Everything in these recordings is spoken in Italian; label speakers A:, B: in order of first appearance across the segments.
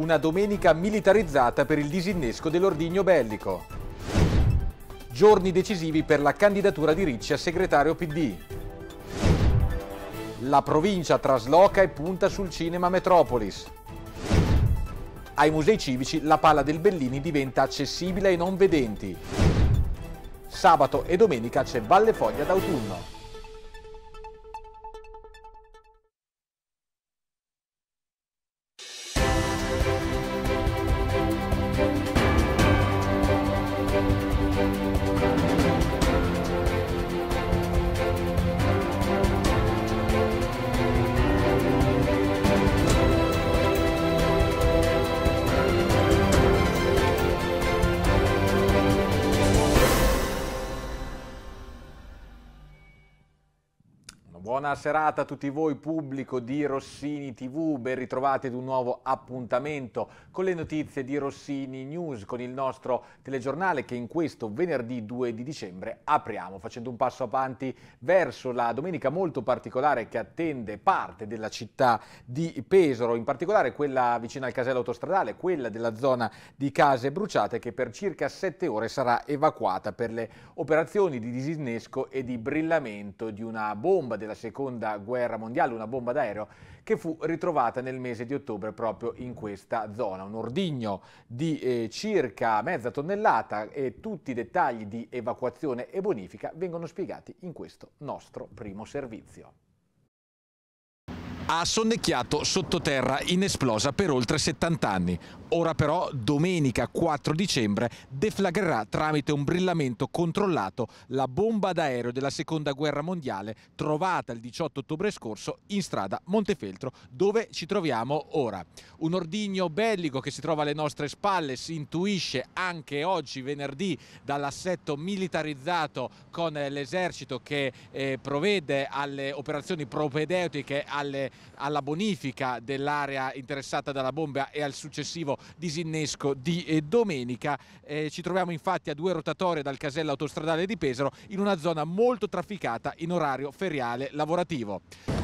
A: una domenica militarizzata per il disinnesco dell'ordigno bellico. Giorni decisivi per la candidatura di Ricci a segretario PD. La provincia trasloca e punta sul cinema Metropolis. Ai musei civici la palla del Bellini diventa accessibile ai non vedenti. Sabato e domenica c'è Valle Foglia d'autunno. Buona serata a tutti voi pubblico di Rossini TV, ben ritrovati ad un nuovo appuntamento con le notizie di Rossini News, con il nostro telegiornale che in questo venerdì 2 di dicembre apriamo facendo un passo avanti verso la domenica molto particolare che attende parte della città di Pesaro, in particolare quella vicina al casello autostradale, quella della zona di case bruciate che per circa 7 ore sarà evacuata per le operazioni di disinnesco e di brillamento di una bomba della seconda guerra mondiale, una bomba d'aereo che fu ritrovata nel mese di ottobre proprio in questa zona. Un ordigno di eh, circa mezza tonnellata e tutti i dettagli di evacuazione e bonifica vengono spiegati in questo nostro primo servizio ha sonnecchiato sottoterra inesplosa per oltre 70 anni. Ora però, domenica 4 dicembre, deflagrerà tramite un brillamento controllato la bomba d'aereo della Seconda Guerra Mondiale trovata il 18 ottobre scorso in strada Montefeltro, dove ci troviamo ora. Un ordigno bellico che si trova alle nostre spalle si intuisce anche oggi, venerdì, dall'assetto militarizzato con l'esercito che eh, provvede alle operazioni propedeutiche alle alla bonifica dell'area interessata dalla bomba e al successivo disinnesco di eh, domenica. Eh, ci troviamo infatti a due rotatorie dal casello autostradale di Pesaro in una zona molto trafficata in orario feriale lavorativo.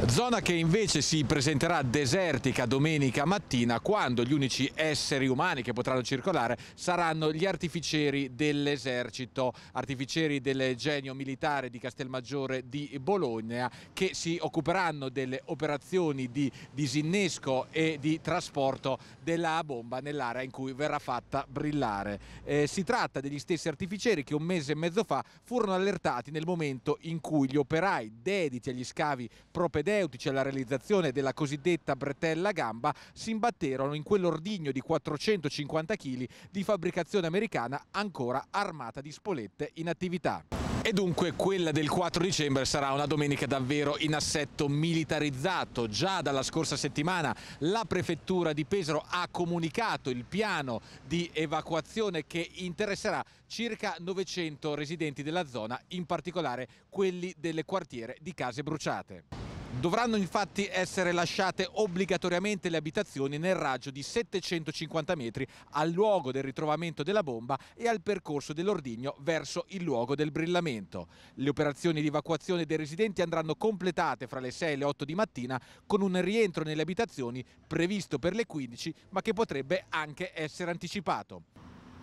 A: Zona che invece si presenterà desertica domenica mattina quando gli unici esseri umani che potranno circolare saranno gli artificieri dell'esercito, artificieri del genio militare di Castelmaggiore di Bologna che si occuperanno delle operazioni operazioni di disinnesco e di trasporto della bomba nell'area in cui verrà fatta brillare. Eh, si tratta degli stessi artificieri che un mese e mezzo fa furono allertati nel momento in cui gli operai dediti agli scavi propedeutici alla realizzazione della cosiddetta bretella gamba si imbatterono in quell'ordigno di 450 kg di fabbricazione americana ancora armata di spolette in attività e dunque quella del 4 dicembre sarà una domenica davvero in assetto militarizzato. Già dalla scorsa settimana la prefettura di Pesaro ha comunicato il piano di evacuazione che interesserà circa 900 residenti della zona, in particolare quelli delle quartiere di Case Bruciate. Dovranno infatti essere lasciate obbligatoriamente le abitazioni nel raggio di 750 metri al luogo del ritrovamento della bomba e al percorso dell'ordigno verso il luogo del brillamento. Le operazioni di evacuazione dei residenti andranno completate fra le 6 e le 8 di mattina con un rientro nelle abitazioni previsto per le 15 ma che potrebbe anche essere anticipato.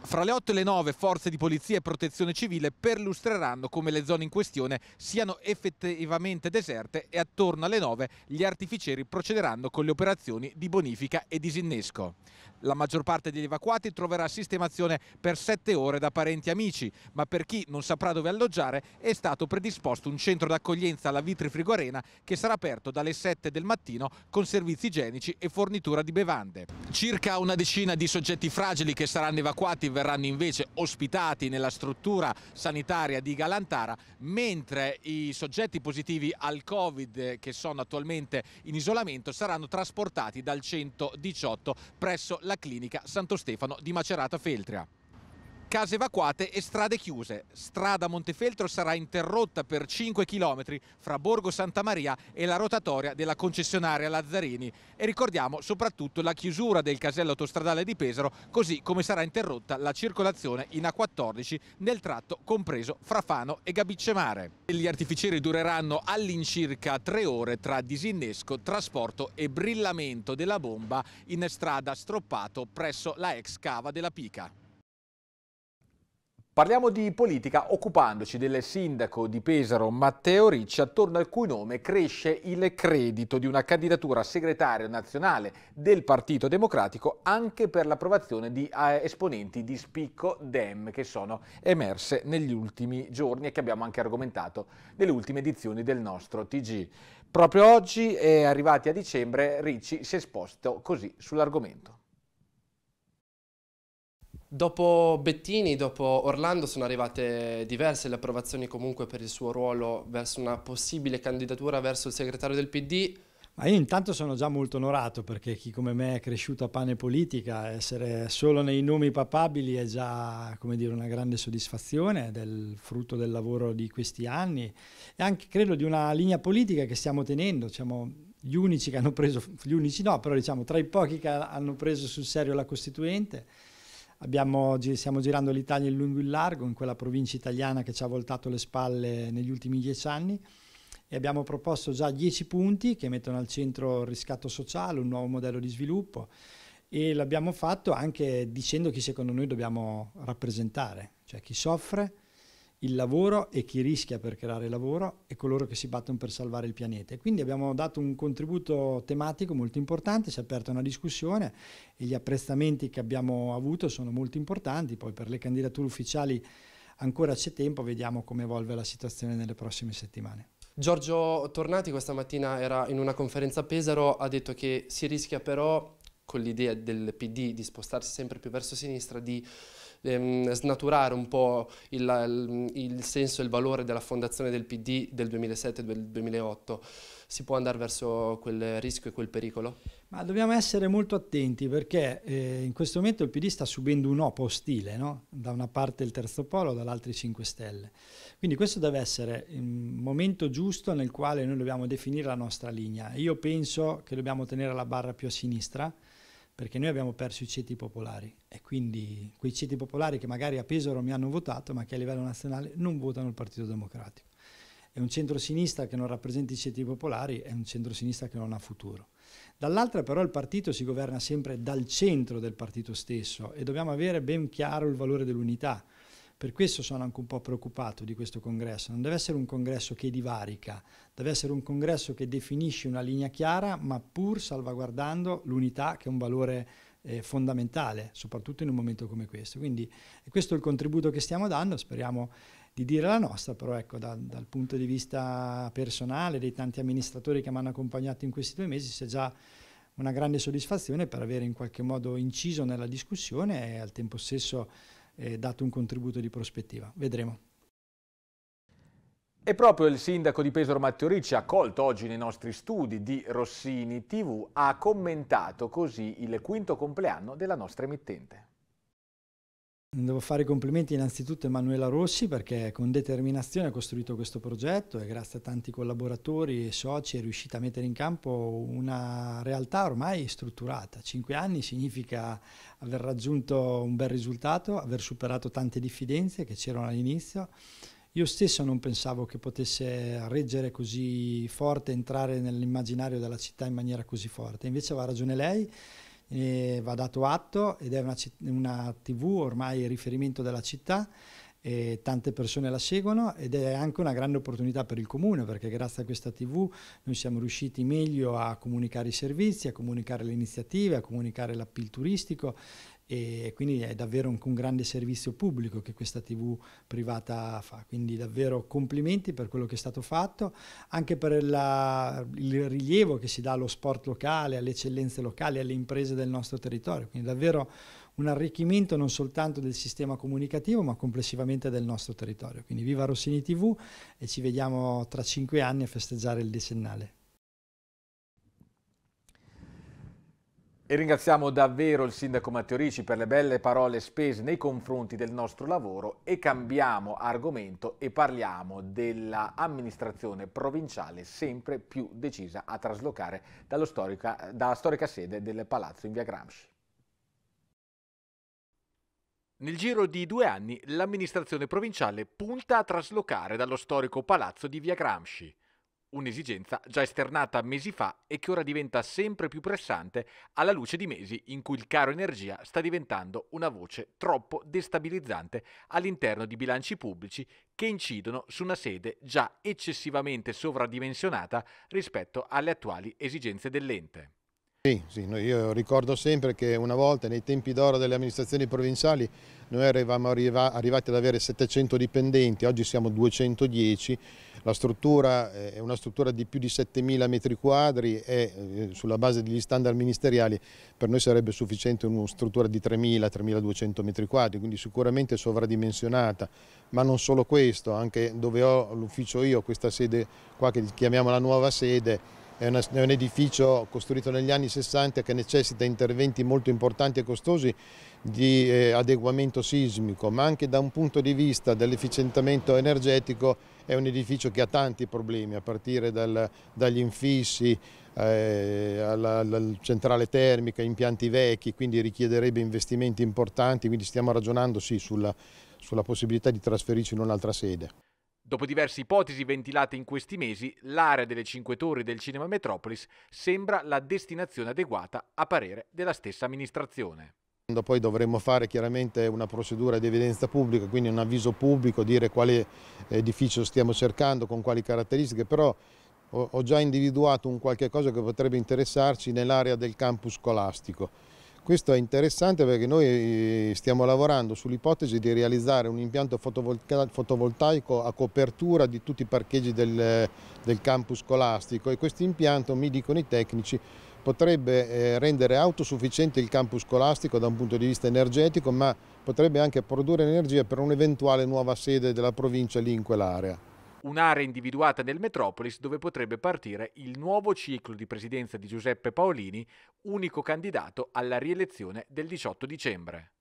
A: Fra le 8 e le 9 forze di polizia e protezione civile perlustreranno come le zone in questione siano effettivamente deserte e attorno alle 9 gli artificieri procederanno con le operazioni di bonifica e disinnesco. La maggior parte degli evacuati troverà sistemazione per 7 ore da parenti e amici, ma per chi non saprà dove alloggiare è stato predisposto un centro d'accoglienza alla Vitri Arena che sarà aperto dalle 7 del mattino con servizi igienici e fornitura di bevande. Circa una decina di soggetti fragili che saranno evacuati verranno invece ospitati nella struttura sanitaria di Galantara, mentre i soggetti positivi al Covid eh, che sono attualmente in isolamento saranno trasportati dal 118 presso la clinica Santo Stefano di Macerata Feltria case evacuate e strade chiuse. Strada Montefeltro sarà interrotta per 5 km fra Borgo Santa Maria e la rotatoria della concessionaria Lazzarini e ricordiamo soprattutto la chiusura del casello autostradale di Pesaro, così come sarà interrotta la circolazione in A14 nel tratto compreso fra Fano e Gabicemare. Gli artificieri dureranno all'incirca 3 ore tra disinnesco, trasporto e brillamento della bomba in strada Stroppato presso la ex cava della Pica. Parliamo di politica occupandoci del sindaco di Pesaro Matteo Ricci, attorno al cui nome cresce il credito di una candidatura a segretario nazionale del Partito Democratico anche per l'approvazione di eh, esponenti di spicco DEM che sono emerse negli ultimi giorni e che abbiamo anche argomentato nelle ultime edizioni del nostro TG. Proprio oggi, eh, arrivati a dicembre, Ricci si è esposto così sull'argomento.
B: Dopo Bettini, dopo Orlando sono arrivate diverse le approvazioni comunque per il suo ruolo verso una possibile candidatura verso il segretario del PD. Ma io intanto
C: sono già molto onorato perché chi come me è cresciuto a pane politica, essere solo nei nomi papabili è già dire, una grande soddisfazione del frutto del lavoro di questi anni e anche credo di una linea politica che stiamo tenendo. Siamo gli unici che hanno preso, gli unici no, però diciamo tra i pochi che hanno preso sul serio la Costituente Abbiamo, stiamo girando l'Italia in lungo e in largo, in quella provincia italiana che ci ha voltato le spalle negli ultimi dieci anni e abbiamo proposto già dieci punti che mettono al centro il riscatto sociale, un nuovo modello di sviluppo e l'abbiamo fatto anche dicendo chi secondo noi dobbiamo rappresentare, cioè chi soffre, il lavoro e chi rischia per creare lavoro e coloro che si battono per salvare il pianeta. Quindi abbiamo dato un contributo tematico molto importante, si è aperta una discussione e gli apprezzamenti che abbiamo avuto sono molto importanti, poi per le candidature ufficiali ancora c'è tempo, vediamo come evolve la situazione nelle prossime settimane.
B: Giorgio Tornati questa mattina era in una conferenza a Pesaro, ha detto che si rischia però con l'idea del PD di spostarsi sempre più verso sinistra, di ehm, snaturare un po' il, il, senso e il valore della fondazione del PD del 2007-2008. Si può andare verso quel rischio e quel pericolo?
C: Ma dobbiamo essere molto attenti perché eh, in questo momento il PD sta subendo un opo ostile, no? da una parte il terzo polo, dall'altra i 5 Stelle. Quindi questo deve essere il momento giusto nel quale noi dobbiamo definire la nostra linea. Io penso che dobbiamo tenere la barra più a sinistra, perché noi abbiamo perso i ceti popolari e quindi quei ceti popolari che magari a Pesaro mi hanno votato ma che a livello nazionale non votano il Partito Democratico. E un centrosinistra che non rappresenta i ceti popolari è un centrosinistra che non ha futuro. Dall'altra però il partito si governa sempre dal centro del partito stesso e dobbiamo avere ben chiaro il valore dell'unità. Per questo sono anche un po' preoccupato di questo congresso. Non deve essere un congresso che divarica, deve essere un congresso che definisce una linea chiara, ma pur salvaguardando l'unità che è un valore eh, fondamentale, soprattutto in un momento come questo. Quindi questo è il contributo che stiamo dando, speriamo di dire la nostra, però ecco, da, dal punto di vista personale dei tanti amministratori che mi hanno accompagnato in questi due mesi, si è già una grande soddisfazione per avere in qualche modo inciso nella discussione e al tempo stesso eh, dato un contributo di prospettiva. Vedremo.
A: E proprio il sindaco di Pesaro Matteo Ricci, accolto oggi nei nostri studi di Rossini TV, ha commentato così il quinto compleanno della nostra emittente.
C: Devo fare i complimenti innanzitutto a Emanuela Rossi perché con determinazione ha costruito questo progetto e grazie a tanti collaboratori e soci è riuscita a mettere in campo una realtà ormai strutturata. Cinque anni significa aver raggiunto un bel risultato, aver superato tante diffidenze che c'erano all'inizio. Io stesso non pensavo che potesse reggere così forte, entrare nell'immaginario della città in maniera così forte, invece aveva ragione lei eh, va dato atto ed è una, una tv ormai riferimento della città tante persone la seguono ed è anche una grande opportunità per il comune perché grazie a questa tv noi siamo riusciti meglio a comunicare i servizi, a comunicare le iniziative, a comunicare l'appeal turistico e quindi è davvero un, un, grande servizio pubblico che questa TV privata fa, quindi davvero complimenti per quello che è stato fatto, anche per la, il rilievo che si dà allo sport locale, alle eccellenze locali, alle imprese del nostro territorio, quindi davvero un arricchimento non soltanto del sistema comunicativo ma complessivamente del nostro territorio. Quindi viva Rossini TV e ci vediamo tra cinque anni a festeggiare il decennale.
A: E ringraziamo davvero il sindaco Matteo Ricci per le belle parole spese nei confronti del nostro lavoro e cambiamo argomento e parliamo dell'amministrazione provinciale sempre più decisa a traslocare storica, dalla storica sede del palazzo in via Gramsci. Nel giro di due anni l'amministrazione provinciale punta a traslocare dallo storico palazzo di via Gramsci un'esigenza già esternata mesi fa e che ora diventa sempre più pressante alla luce di mesi in cui il caro energia sta diventando una voce troppo destabilizzante all'interno di bilanci pubblici che incidono su una sede già eccessivamente sovradimensionata rispetto alle attuali esigenze dell'ente.
D: Sì, sì io ricordo sempre che una volta nei tempi d'oro delle amministrazioni provinciali noi eravamo arrivati ad avere 700 dipendenti, oggi siamo 210, la struttura eh, è una struttura di più di 7.000 metri quadri e eh, sulla base degli standard ministeriali per noi sarebbe sufficiente una struttura di 3.000-3.200 metri quadri, quindi sicuramente sovradimensionata, ma non solo questo, anche dove ho l'ufficio io, questa sede qua che chiamiamo la nuova sede, è, una, è un edificio costruito negli anni 60 che necessita interventi molto importanti e costosi di eh, adeguamento sismico, ma anche da un punto di vista dell'efficientamento energetico è un edificio che ha tanti problemi, a partire dal, dagli infissi, eh, alla, alla, centrale termica, impianti vecchi, quindi richiederebbe investimenti importanti, quindi stiamo ragionando sì, sulla, sulla possibilità di trasferirci in un'altra sede.
A: Dopo diverse ipotesi ventilate in questi mesi, l'area delle Cinque Torri del Cinema Metropolis sembra la destinazione adeguata a parere della stessa amministrazione.
D: Quando poi dovremmo fare chiaramente una procedura di evidenza pubblica, quindi un avviso pubblico, dire quale eh, edificio stiamo cercando, con quali caratteristiche, però ho già individuato un qualche cosa che potrebbe interessarci nell'area del campus scolastico questo è interessante perché noi eh, stiamo lavorando sull'ipotesi di realizzare un impianto fotovoltaico a copertura di tutti i parcheggi del, del campus scolastico e questo impianto, mi dicono i tecnici, potrebbe eh, rendere autosufficiente il campus scolastico da un punto di vista energetico ma potrebbe anche produrre energia per un'eventuale nuova sede della provincia lì in quell'area
A: un'area individuata nel Metropolis dove potrebbe partire il nuovo ciclo di presidenza di Giuseppe Paolini, unico candidato alla rielezione del 18 dicembre.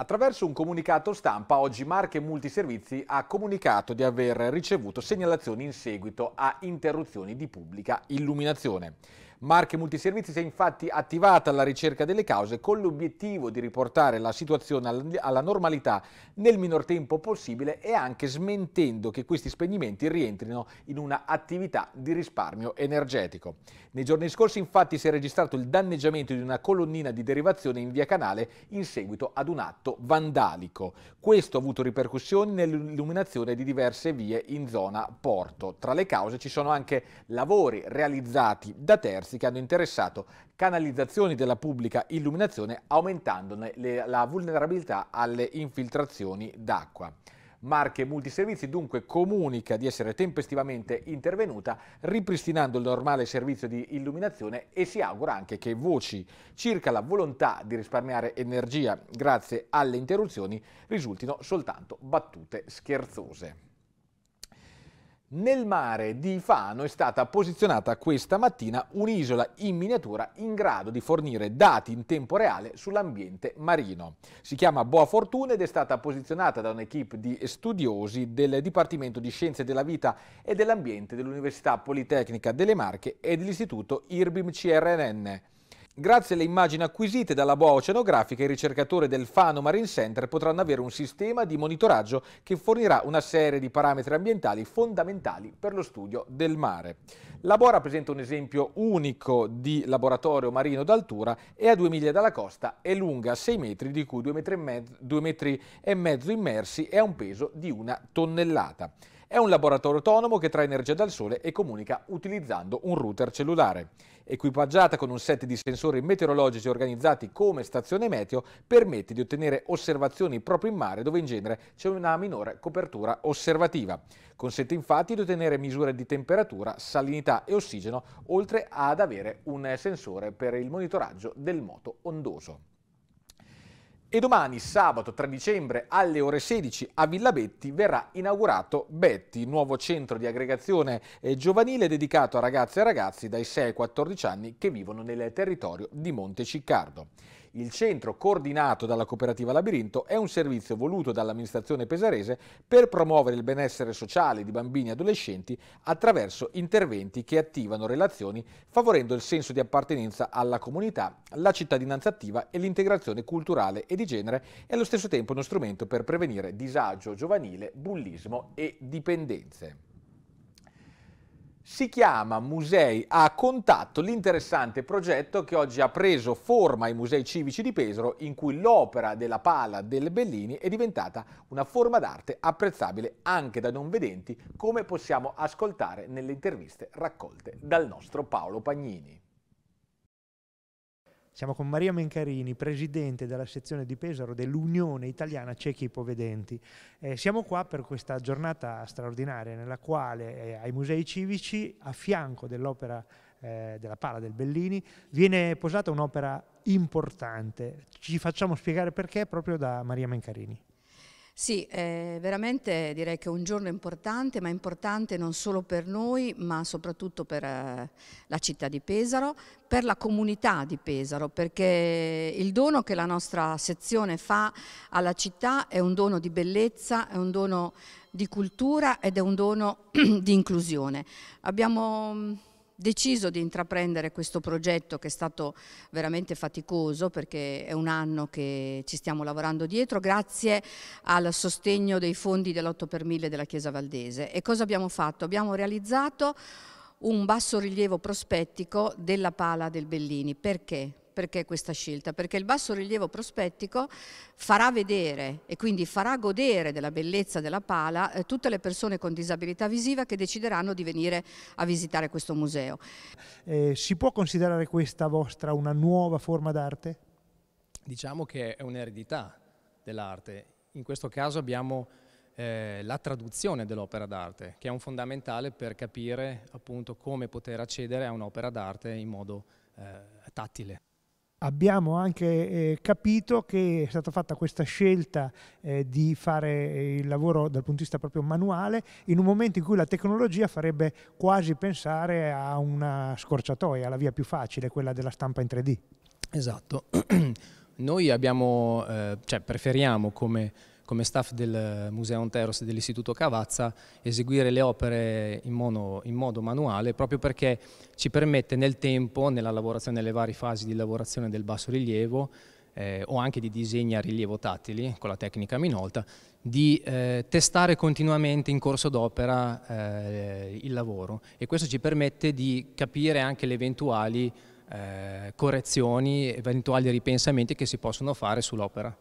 A: Attraverso un comunicato stampa, oggi Marche Multiservizi ha comunicato di aver ricevuto segnalazioni in seguito a interruzioni di pubblica illuminazione. Marche Multiservizi si è infatti attivata alla ricerca delle cause con l'obiettivo di riportare la situazione alla normalità nel minor tempo possibile e anche smentendo che questi spegnimenti rientrino in una attività di risparmio energetico. Nei giorni scorsi infatti si è registrato il danneggiamento di una colonnina di derivazione in via Canale in seguito ad un atto vandalico. Questo ha avuto ripercussioni nell'illuminazione di diverse vie in zona Porto. Tra le cause ci sono anche lavori realizzati da terzi che hanno interessato canalizzazioni della pubblica illuminazione aumentandone le, la vulnerabilità alle infiltrazioni d'acqua. Marche Multiservizi dunque comunica di essere tempestivamente intervenuta ripristinando il normale servizio di illuminazione e si augura anche che voci circa la volontà di risparmiare energia grazie alle interruzioni risultino soltanto battute scherzose. Nel mare di Fano è stata posizionata questa mattina un'isola in miniatura in grado di fornire dati in tempo reale sull'ambiente marino. Si chiama Boa Fortuna ed è stata posizionata da un'equipe di studiosi del Dipartimento di Scienze della Vita e dell'Ambiente dell'Università Politecnica delle Marche e dell'Istituto IRBIM CRNN. Grazie alle immagini acquisite dalla boa oceanografica, i ricercatori del Fano Marine Center potranno avere un sistema di monitoraggio che fornirà una serie di parametri ambientali fondamentali per lo studio del mare. La boa rappresenta un esempio unico di laboratorio marino d'altura, e a 2 miglia dalla costa, è lunga 6 metri, di cui 2 metri, mezzo, metri e mezzo immersi e ha un peso di una tonnellata. È un laboratorio autonomo che trae energia dal sole e comunica utilizzando un router cellulare. Equipaggiata con un set di sensori meteorologici organizzati come stazione meteo, permette di ottenere osservazioni proprio in mare dove in genere c'è una minore copertura osservativa. Consente infatti di ottenere misure di temperatura, salinità e ossigeno, oltre ad avere un sensore per il monitoraggio del moto ondoso. E domani, sabato 3 dicembre, alle ore 16 a Villa Betti, verrà inaugurato Betti, nuovo centro di aggregazione eh, giovanile dedicato a ragazze e ragazzi dai 6 ai 14 anni che vivono nel territorio di Monte Ciccardo. Il centro, coordinato dalla cooperativa Labirinto, è un servizio voluto dall'amministrazione pesarese per promuovere il benessere sociale di bambini e adolescenti attraverso interventi che attivano relazioni favorendo il senso di appartenenza alla comunità, la cittadinanza attiva e l'integrazione culturale e di genere e allo stesso tempo uno strumento per prevenire disagio giovanile, bullismo e dipendenze si chiama Musei a contatto l'interessante progetto che oggi ha preso forma ai Musei Civici di Pesaro in cui l'opera della pala del Bellini è diventata una forma d'arte apprezzabile anche da non vedenti come possiamo ascoltare nelle interviste raccolte dal nostro Paolo Pagnini.
E: Siamo con Maria Mencarini, presidente della sezione di Pesaro dell'Unione Italiana Ciechi Ipovedenti. Eh, siamo qua per questa giornata straordinaria nella quale eh, ai musei civici, a fianco dell'opera eh, della Pala del Bellini, viene posata un'opera importante. Ci facciamo spiegare perché proprio da Maria Mencarini.
F: Sì, eh, veramente direi che è un giorno importante, ma importante non solo per noi, ma soprattutto per eh, la città di Pesaro, per la comunità di Pesaro, perché il dono che la nostra sezione fa alla città è un dono di bellezza, è un dono di cultura ed è un dono di inclusione. Abbiamo mm, deciso di intraprendere questo progetto che è stato veramente faticoso perché è un anno che ci stiamo lavorando dietro grazie al sostegno dei fondi dell'8 per 1000 della Chiesa Valdese. E cosa abbiamo fatto? Abbiamo realizzato un basso rilievo prospettico della pala del Bellini. Perché? Perché questa scelta? Perché il basso rilievo prospettico farà vedere e quindi farà godere della bellezza della pala eh, tutte le persone con disabilità visiva che decideranno di venire a visitare questo museo.
E: Eh, si può considerare questa vostra una nuova forma d'arte?
B: Diciamo che è un'eredità dell'arte. In questo caso abbiamo eh, la traduzione dell'opera d'arte, che è un fondamentale per capire appunto come poter accedere a un'opera d'arte in modo eh, tattile.
E: Abbiamo anche eh, capito che è stata fatta questa scelta eh, di fare eh, il lavoro dal punto di vista proprio manuale in un momento in cui la tecnologia farebbe quasi pensare a una scorciatoia, alla via più facile, quella della stampa in 3D. Esatto.
B: Noi abbiamo, eh, cioè preferiamo come come staff del Museo Anteros e dell'Istituto Cavazza eseguire le opere in, mono, in, modo manuale proprio perché ci permette nel tempo, nella lavorazione, nelle varie fasi di lavorazione del basso rilievo eh, o anche di disegni a rilievo tattili con la tecnica Minolta, di eh, testare continuamente in corso d'opera eh, il lavoro e questo ci permette di capire anche le eventuali eh, correzioni, eventuali ripensamenti che si possono fare sull'opera.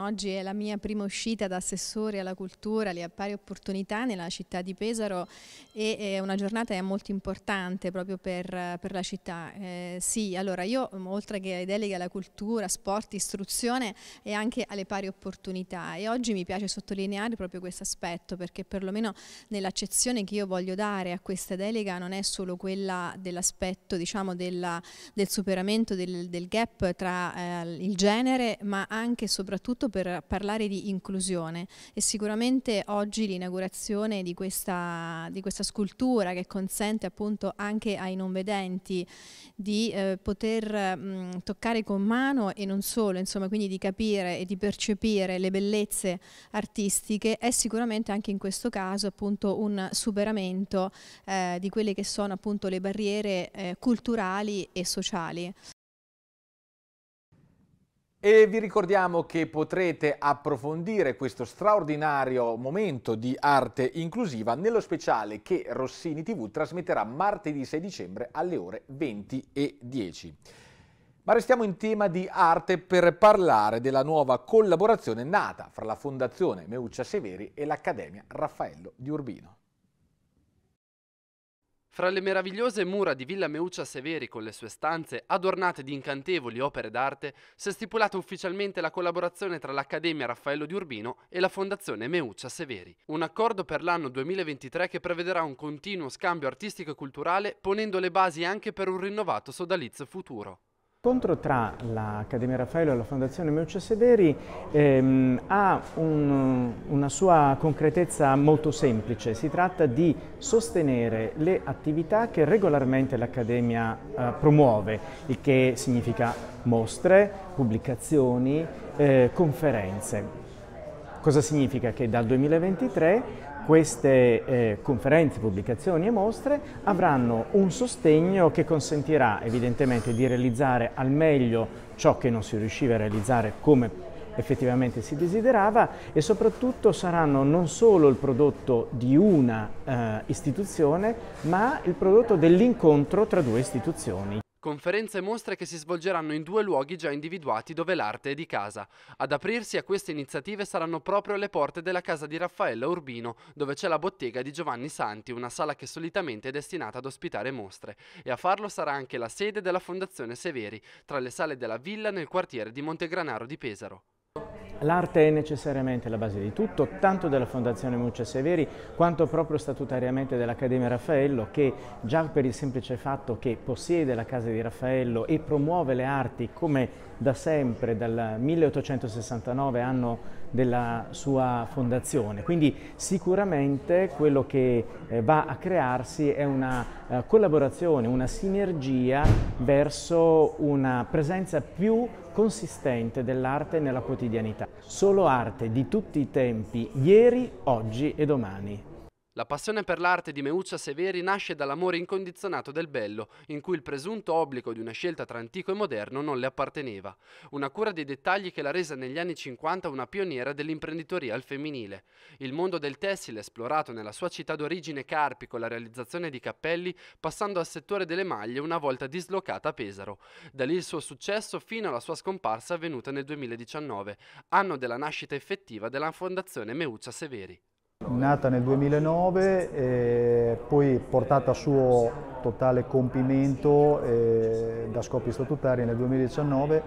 G: Oggi è la mia prima uscita da assessore alla cultura, alle pari opportunità nella città di Pesaro e è eh, una giornata molto importante proprio per, per la città. Eh, sì, allora io mm, oltre che ai deleghe alla cultura, sport, istruzione e anche alle pari opportunità e oggi mi piace sottolineare proprio questo aspetto perché perlomeno nell'accezione che io voglio dare a questa delega non è solo quella dell'aspetto diciamo della, del superamento del, del gap tra eh, il genere ma anche e soprattutto soprattutto per parlare di inclusione e sicuramente oggi l'inaugurazione di questa, di questa scultura che consente appunto anche ai non vedenti di eh, poter mh, toccare con mano e non solo, insomma quindi di capire e di percepire le bellezze artistiche è sicuramente anche in questo caso appunto un superamento eh, di quelle che sono appunto le barriere eh, culturali e sociali.
A: E vi ricordiamo che potrete approfondire questo straordinario momento di arte inclusiva nello speciale che Rossini TV trasmetterà martedì 6 dicembre alle ore 20 e 10. Ma restiamo in tema di arte per parlare della nuova collaborazione nata fra la Fondazione Meuccia Severi e l'Accademia Raffaello di Urbino.
B: Fra le meravigliose mura di Villa Meuccia Severi con le sue stanze, adornate di incantevoli opere d'arte, si è stipulata ufficialmente la collaborazione tra l'Accademia Raffaello di Urbino e la Fondazione Meuccia Severi. Un accordo per l'anno 2023 che prevederà un continuo scambio artistico e culturale, ponendo le basi anche per un rinnovato sodalizio futuro
H: scontro tra l'Accademia Raffaello e la Fondazione Meuccio Severi ehm, ha un, una sua concretezza molto semplice, si tratta di sostenere le attività che regolarmente l'Accademia eh, promuove, il che significa mostre, pubblicazioni, eh, conferenze. Cosa significa? Che dal 2023 queste eh, conferenze, pubblicazioni e mostre avranno un sostegno che consentirà evidentemente di realizzare al meglio ciò che non si riusciva a realizzare come effettivamente si desiderava e soprattutto saranno non solo il prodotto di una eh, istituzione ma il prodotto dell'incontro tra due istituzioni
B: conferenze e mostre che si svolgeranno in due luoghi già individuati dove l'arte è di casa. Ad aprirsi a queste iniziative saranno proprio le porte della casa di Raffaella Urbino, dove c'è la bottega di Giovanni Santi, una sala che solitamente è destinata ad ospitare mostre. E a farlo sarà anche la sede della Fondazione Severi, tra le sale della villa nel quartiere di Montegranaro di Pesaro.
H: L'arte è necessariamente la base di tutto, tanto della Fondazione Muccia Severi quanto proprio statutariamente dell'Accademia Raffaello che già per il semplice fatto che possiede la casa di Raffaello e promuove le arti come da sempre, dal 1869 anno della sua fondazione. Quindi sicuramente quello che eh, va a crearsi è una eh, collaborazione, una sinergia verso una presenza più consistente dell'arte nella quotidianità. Solo arte di tutti i tempi, ieri, oggi e domani.
B: La passione per l'arte di Meuccia Severi nasce dall'amore incondizionato del bello, in cui il presunto obbligo di una scelta tra antico e moderno non le apparteneva. Una cura dei dettagli che l'ha resa negli anni 50 una pioniera dell'imprenditoria al femminile. Il mondo del tessile, esplorato nella sua città d'origine Carpi con la realizzazione di cappelli, passando al settore delle maglie una volta dislocata a Pesaro. Da lì il suo successo fino alla sua scomparsa avvenuta nel 2019, anno della nascita effettiva della Fondazione Meuccia Severi.
I: Nata nel 2009, eh, poi portata a suo totale compimento eh, da scopi statutari nel 2019,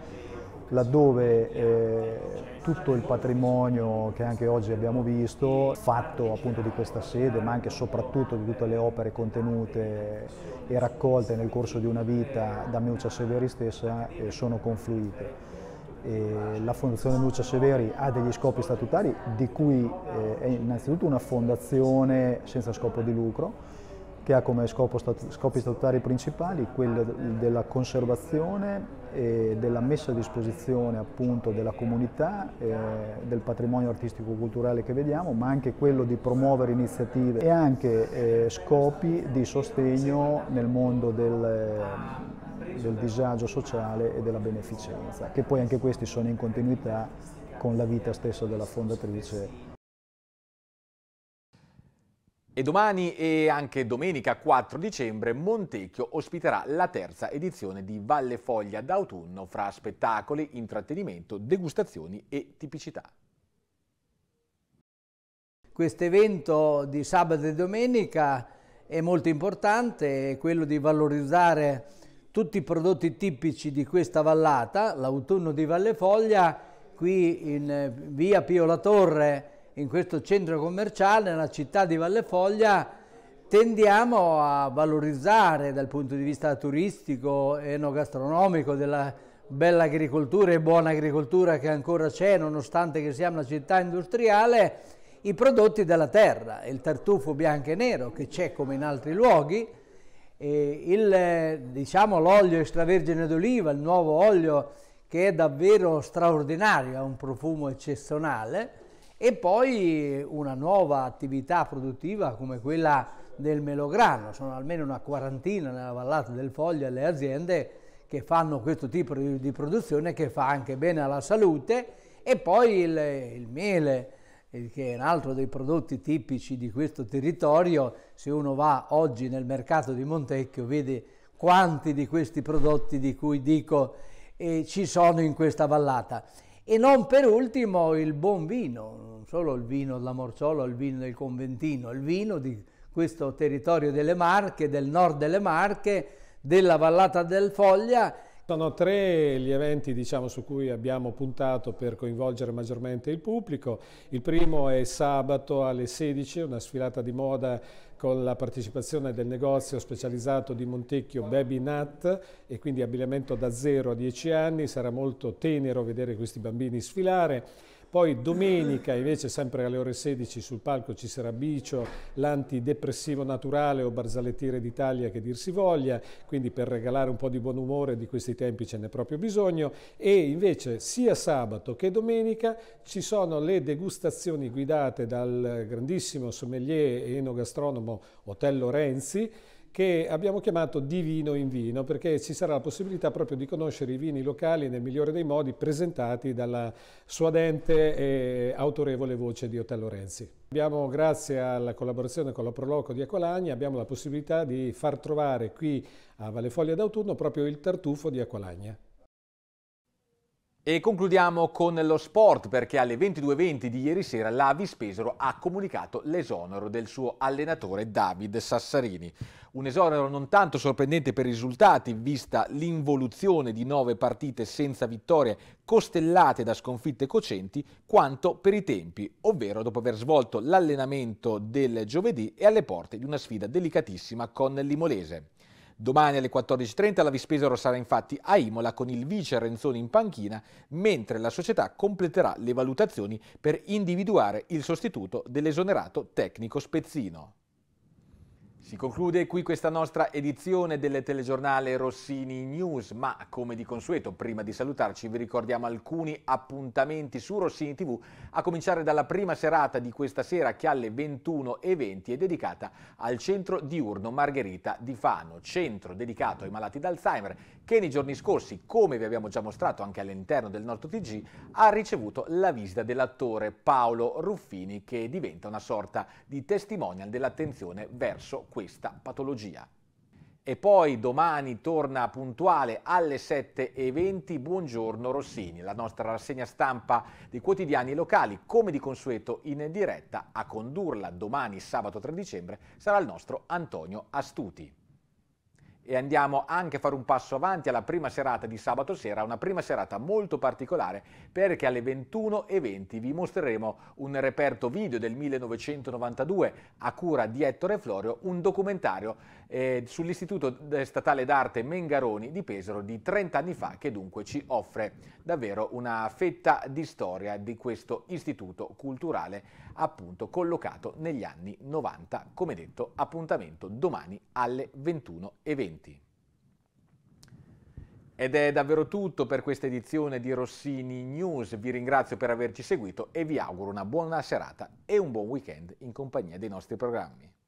I: laddove eh, tutto il patrimonio che anche oggi abbiamo visto, fatto appunto di questa sede, ma anche e soprattutto di tutte le opere contenute e raccolte nel corso di una vita da Meuccia Severi stessa, eh, sono confluite eh, la Fondazione Lucia Severi ha degli scopi statutari di cui eh, è innanzitutto una fondazione senza scopo di lucro che ha come statu scopi statutari principali quello della conservazione e della messa a disposizione appunto della comunità, eh, del patrimonio artistico-culturale che vediamo, ma anche quello di promuovere iniziative e anche eh, scopi di sostegno nel mondo del del disagio sociale e della beneficenza, che poi anche questi sono in continuità con la vita stessa della fondatrice.
A: E domani e anche domenica 4 dicembre Montecchio ospiterà la terza edizione di Valle Foglia d'autunno fra spettacoli, intrattenimento,
J: degustazioni e tipicità. Questo evento di sabato e domenica è molto importante, è quello di valorizzare tutti i prodotti tipici di questa vallata, l'autunno di Valle Foglia, qui in eh, via Pio La Torre, in questo centro commerciale, nella città di Valle Foglia, tendiamo a valorizzare dal punto di vista turistico, enogastronomico, della bella agricoltura e buona agricoltura che ancora c'è, nonostante che siamo una città industriale, i prodotti della terra, il tartufo bianco e nero che c'è come in altri luoghi, Diciamo, l'olio diciamo, extravergine d'oliva, il nuovo olio che è davvero straordinario, ha un profumo eccezionale e poi una nuova attività produttiva come quella del melograno, sono almeno una quarantina nella vallata del Foglio le aziende che fanno questo tipo di produzione che fa anche bene alla salute e poi il, il miele, che è un altro dei prodotti tipici di questo territorio, se uno va oggi nel mercato di Montecchio vede quanti di questi prodotti di cui dico eh, ci sono in questa vallata. E non per ultimo il buon vino, non solo il vino della Morciola, il vino del Conventino, il vino di questo territorio delle Marche, del nord delle Marche, della Vallata del Foglia, sono tre gli eventi diciamo, su cui abbiamo puntato
K: per coinvolgere maggiormente il pubblico. Il primo è sabato alle 16, una sfilata di moda con la partecipazione del negozio specializzato di Montecchio Baby Nut e quindi abbigliamento da 0 a 10 anni. Sarà molto tenero vedere questi bambini sfilare. Poi domenica invece sempre alle ore 16 sul palco ci sarà Bicio, l'antidepressivo naturale o barzalettiere d'Italia che dir si voglia, quindi per regalare un po' di buon umore di questi tempi ce n'è proprio bisogno e invece sia sabato che domenica ci sono le degustazioni guidate dal grandissimo sommelier e enogastronomo Otello Renzi che abbiamo chiamato Di Vino in Vino, perché ci sarà la possibilità proprio di conoscere i vini locali nel migliore dei modi presentati dalla suadente e autorevole voce di Otello Renzi. Abbiamo, grazie alla collaborazione con la Proloco di Aqualagna, abbiamo la possibilità di far trovare qui a Valle Foglia d'autunno proprio il tartufo di Aqualagna. E concludiamo
A: con lo sport perché alle 22.20 di ieri sera l'Avis Pesaro ha comunicato l'esonero del suo allenatore David Sassarini. Un esonero non tanto sorprendente per i risultati, vista l'involuzione di nove partite senza vittorie costellate da sconfitte cocenti, quanto per i tempi, ovvero dopo aver svolto l'allenamento del giovedì e alle porte di una sfida delicatissima con l'Imolese. Domani alle 14.30 la Vispesaro sarà infatti a Imola con il vice Renzoni in panchina, mentre la società completerà le valutazioni per individuare il sostituto dell'esonerato tecnico Spezzino. Si conclude qui questa nostra edizione del telegiornale Rossini News, ma come di consueto, prima di salutarci, vi ricordiamo alcuni appuntamenti su Rossini TV, a cominciare dalla prima serata di questa sera che alle 21.20 è dedicata al centro diurno Margherita di Fano, centro dedicato ai malati d'Alzheimer, che nei giorni scorsi, come vi abbiamo già mostrato anche all'interno del nostro TG, ha ricevuto la visita dell'attore Paolo Ruffini, che diventa una sorta di testimonial dell'attenzione verso questo questa patologia. E poi domani torna puntuale alle 7.20. Buongiorno Rossini, la nostra rassegna stampa di quotidiani locali, come di consueto in diretta, a condurla domani sabato 3 dicembre sarà il nostro Antonio Astuti e andiamo anche a fare un passo avanti alla prima serata di sabato sera, una prima serata molto particolare perché alle 21.20 vi mostreremo un reperto video del 1992 a cura di Ettore Florio, un documentario eh, sull'Istituto Statale d'Arte Mengaroni di Pesaro di 30 anni fa che dunque ci offre davvero una fetta di storia di questo istituto culturale appunto collocato negli anni 90. Come detto, appuntamento domani alle 21.20. Ed è davvero tutto per questa edizione di Rossini News. Vi ringrazio per averci seguito e vi auguro una buona serata e un buon weekend in compagnia dei nostri programmi.